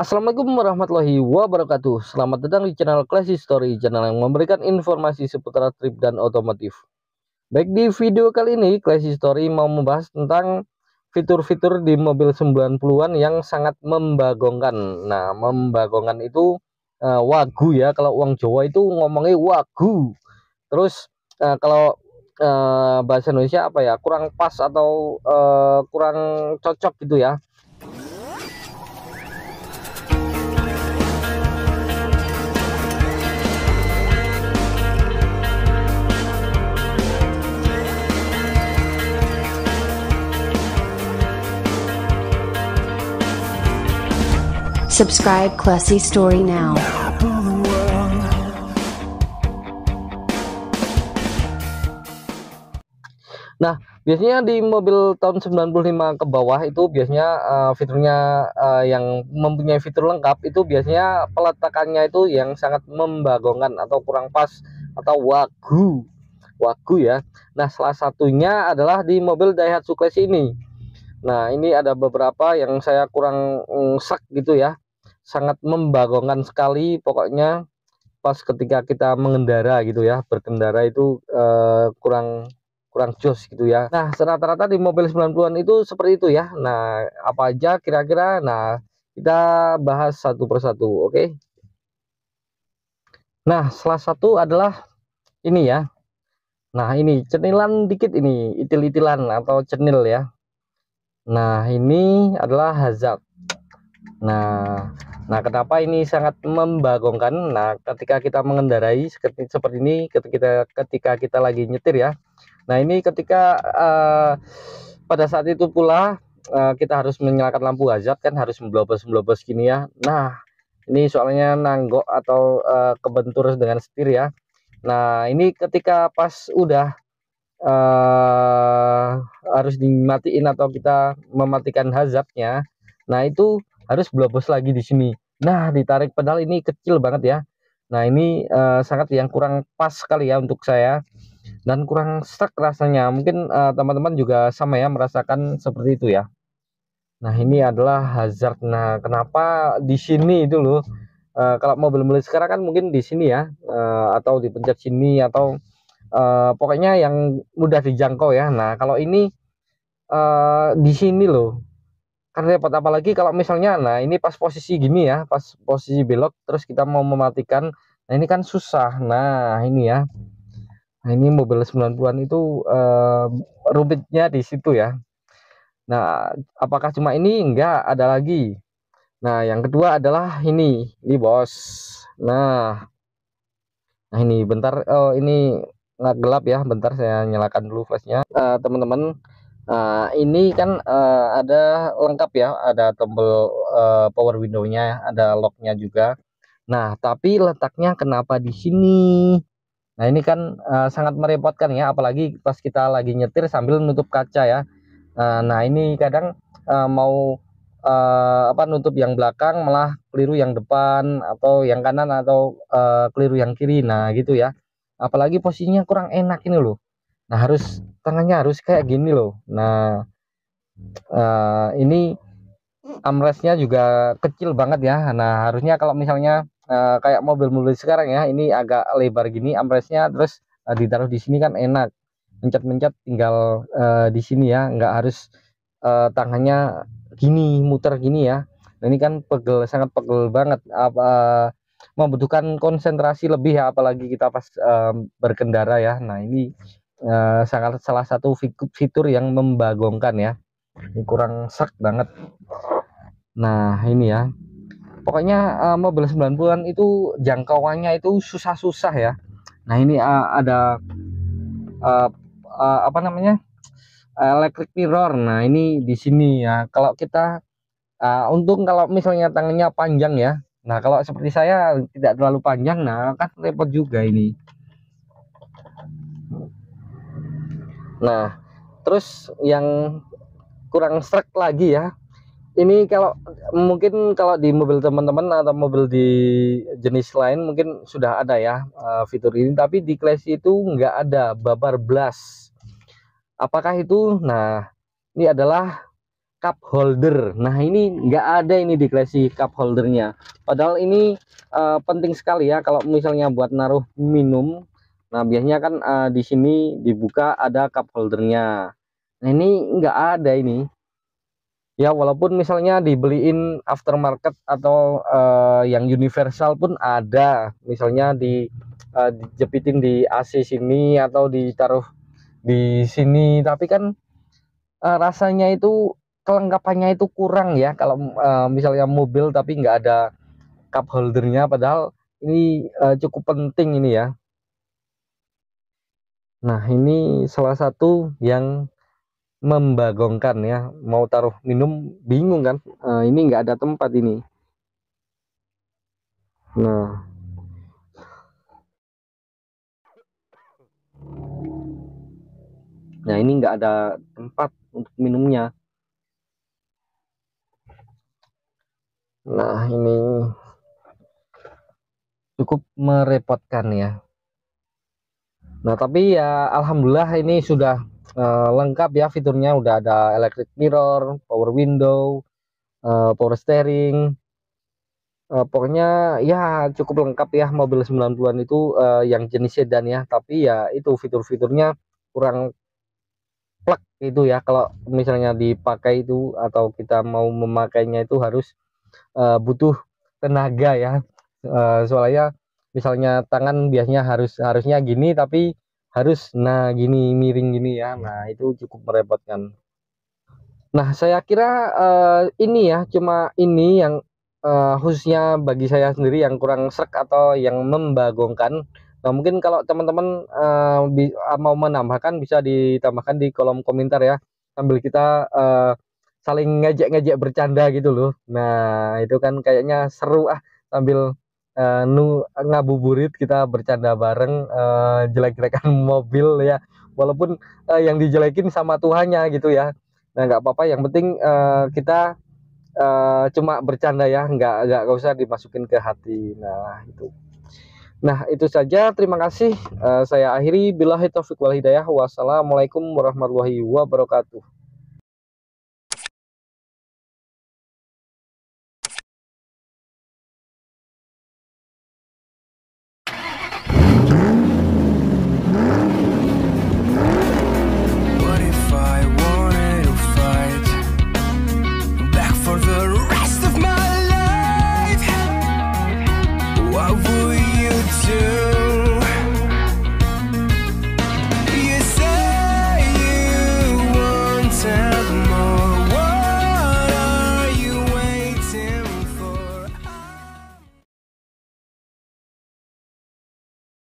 Assalamualaikum warahmatullahi wabarakatuh Selamat datang di channel Classy Story Channel yang memberikan informasi seputar trip dan otomotif Baik di video kali ini Classy Story mau membahas tentang Fitur-fitur di mobil 90an yang sangat membagongkan Nah membagongkan itu uh, wagu ya Kalau uang Jawa itu ngomongnya wagu Terus uh, kalau uh, bahasa Indonesia apa ya Kurang pas atau uh, kurang cocok gitu ya Subscribe Classy Story now. Nah, biasanya di mobil tahun 95 ke bawah itu biasanya uh, fiturnya uh, yang mempunyai fitur lengkap itu biasanya peletakannya itu yang sangat membagongkan atau kurang pas atau wagu. Wagu ya. Nah, salah satunya adalah di mobil Daihatsu Classy ini. Nah, ini ada beberapa yang saya kurang mm, gitu ya sangat membagongkan sekali pokoknya pas ketika kita mengendara gitu ya berkendara itu eh, kurang kurang jos gitu ya nah rata-rata di mobil 90-an itu seperti itu ya nah apa aja kira-kira nah kita bahas satu persatu oke okay? nah salah satu adalah ini ya nah ini cenilan dikit ini itil-itilan atau cenil ya nah ini adalah hazard Nah, nah kenapa ini sangat membagongkan? Nah, ketika kita mengendarai seperti, seperti ini, ketika kita, ketika kita lagi nyetir ya. Nah, ini ketika uh, pada saat itu pula uh, kita harus menyalakan lampu hazard kan harus melobos-melobos gini ya. Nah, ini soalnya nanggok atau uh, kebentur dengan setir ya. Nah, ini ketika pas udah uh, harus dimatiin atau kita mematikan hazardnya. Nah, itu harus blobos lagi di sini nah ditarik pedal ini kecil banget ya nah ini uh, sangat yang kurang pas sekali ya untuk saya dan kurang stuck rasanya mungkin eh, teman-teman uh, juga sama ya merasakan seperti itu ya nah ini adalah hazard nah kenapa di sini dulu uh, kalau mobil mulai sekarang kan mungkin di sini ya uh, atau di sini atau uh, pokoknya yang mudah dijangkau ya nah kalau ini uh, di sini loh kan repot apalagi kalau misalnya nah ini pas posisi gini ya pas posisi belok terus kita mau mematikan nah ini kan susah nah ini ya nah ini mobil 90-an itu eh, rumitnya di situ ya nah apakah cuma ini enggak ada lagi nah yang kedua adalah ini ini bos nah nah ini bentar oh ini nggak gelap ya bentar saya nyalakan dulu flashnya eh, teman-teman Nah, ini kan uh, ada lengkap ya, ada tombol uh, power window-nya, ada lock-nya juga. Nah, tapi letaknya kenapa di sini? Nah, ini kan uh, sangat merepotkan ya, apalagi pas kita lagi nyetir sambil nutup kaca ya. Uh, nah, ini kadang uh, mau uh, apa nutup yang belakang malah keliru yang depan atau yang kanan atau uh, keliru yang kiri. Nah, gitu ya. Apalagi posisinya kurang enak ini loh Nah harus tangannya harus kayak gini loh. Nah uh, ini amresnya juga kecil banget ya. Nah harusnya kalau misalnya uh, kayak mobil-mobil sekarang ya, ini agak lebar gini amresnya terus uh, ditaruh di sini kan enak. Mencet-mencet tinggal uh, di sini ya, nggak harus uh, tangannya gini muter gini ya. Nah, ini kan pegel sangat pegel banget. Apa membutuhkan konsentrasi lebih ya, apalagi kita pas um, berkendara ya. Nah ini Eh, sangat salah satu fitur yang membagongkan ya ini kurang sak banget nah ini ya pokoknya uh, mobil 90-an itu jangkauannya itu susah-susah ya nah ini uh, ada uh, uh, apa namanya electric mirror nah ini di sini ya kalau kita uh, untung kalau misalnya tangannya panjang ya nah kalau seperti saya tidak terlalu panjang nah kan repot juga ini Nah, terus yang kurang strek lagi ya. Ini kalau mungkin kalau di mobil teman-teman atau mobil di jenis lain mungkin sudah ada ya eh, fitur ini, tapi di Clash itu nggak ada babar blast. Apakah itu? Nah, ini adalah cup holder. Nah, ini nggak ada ini di Classy cup holdernya. Padahal ini uh, penting sekali ya kalau misalnya buat naruh minum Nah biasanya kan uh, di sini dibuka ada cup holdernya. Nah ini nggak ada ini. Ya walaupun misalnya dibeliin aftermarket atau uh, yang universal pun ada. Misalnya di uh, dijepitin di AC sini atau ditaruh di sini. Tapi kan uh, rasanya itu kelengkapannya itu kurang ya kalau uh, misalnya mobil tapi nggak ada cup holdernya padahal ini uh, cukup penting ini ya Nah, ini salah satu yang membagongkan ya. Mau taruh minum bingung kan? Eh, ini nggak ada tempat ini. Nah. Nah, ini nggak ada tempat untuk minumnya. Nah, ini cukup merepotkan ya. Nah, tapi ya alhamdulillah ini sudah uh, lengkap ya fiturnya udah ada electric mirror, power window, uh, power steering. Uh, pokoknya ya cukup lengkap ya mobil 90-an itu uh, yang jenis sedan ya, tapi ya itu fitur-fiturnya kurang plek itu ya kalau misalnya dipakai itu atau kita mau memakainya itu harus uh, butuh tenaga ya. Uh, soalnya misalnya tangan biasanya harus harusnya gini tapi harus nah gini miring gini ya iya. nah itu cukup merepotkan nah saya kira uh, ini ya cuma ini yang uh, khususnya bagi saya sendiri yang kurang serak atau yang membagongkan nah mungkin kalau teman-teman uh, mau menambahkan bisa ditambahkan di kolom komentar ya sambil kita uh, saling ngejek-ngejek bercanda gitu loh nah itu kan kayaknya seru ah sambil uh, nu ngabuburit kita bercanda bareng uh, jelek-jelekan mobil ya walaupun uh, yang dijelekin sama Tuhannya gitu ya nah nggak apa-apa yang penting uh, kita uh, cuma bercanda ya nggak nggak usah dimasukin ke hati nah itu nah itu saja terima kasih uh, saya akhiri bila taufiq wal hidayah wassalamualaikum warahmatullahi wabarakatuh